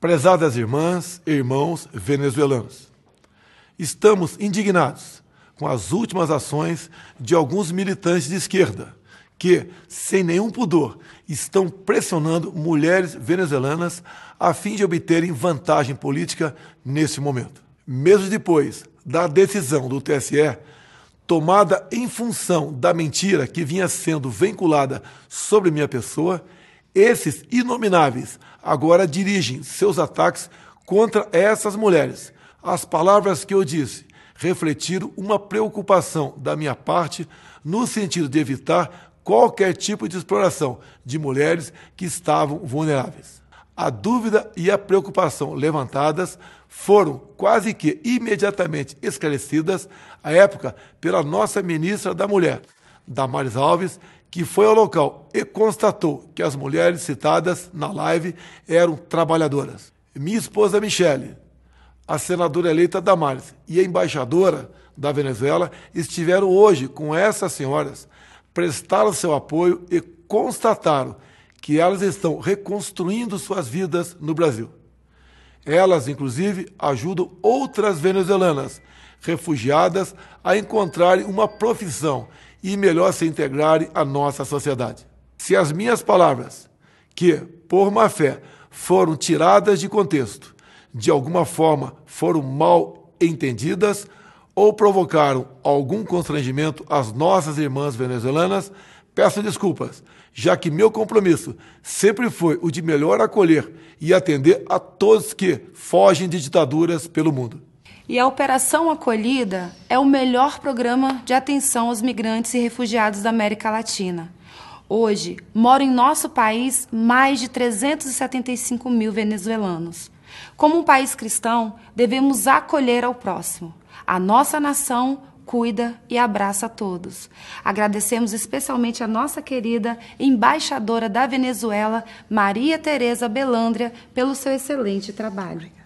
Prezadas irmãs e irmãos venezuelanos, estamos indignados com as últimas ações de alguns militantes de esquerda que, sem nenhum pudor, estão pressionando mulheres venezuelanas a fim de obterem vantagem política neste momento. Mesmo depois da decisão do TSE, tomada em função da mentira que vinha sendo vinculada sobre minha pessoa, esses inomináveis agora dirigem seus ataques contra essas mulheres. As palavras que eu disse refletiram uma preocupação da minha parte no sentido de evitar qualquer tipo de exploração de mulheres que estavam vulneráveis. A dúvida e a preocupação levantadas foram quase que imediatamente esclarecidas à época pela nossa ministra da Mulher, Damares Alves, que foi ao local e constatou que as mulheres citadas na live eram trabalhadoras. Minha esposa Michele, a senadora eleita Damares e a embaixadora da Venezuela estiveram hoje com essas senhoras, prestaram seu apoio e constataram que elas estão reconstruindo suas vidas no Brasil. Elas, inclusive, ajudam outras venezuelanas refugiadas a encontrarem uma profissão e melhor se integrarem à nossa sociedade. Se as minhas palavras, que, por má fé, foram tiradas de contexto, de alguma forma foram mal entendidas ou provocaram algum constrangimento às nossas irmãs venezuelanas, peço desculpas, já que meu compromisso sempre foi o de melhor acolher e atender a todos que fogem de ditaduras pelo mundo. E a Operação Acolhida é o melhor programa de atenção aos migrantes e refugiados da América Latina. Hoje, moram em nosso país mais de 375 mil venezuelanos. Como um país cristão, devemos acolher ao próximo. A nossa nação cuida e abraça a todos. Agradecemos especialmente a nossa querida embaixadora da Venezuela, Maria Tereza Belândria, pelo seu excelente trabalho.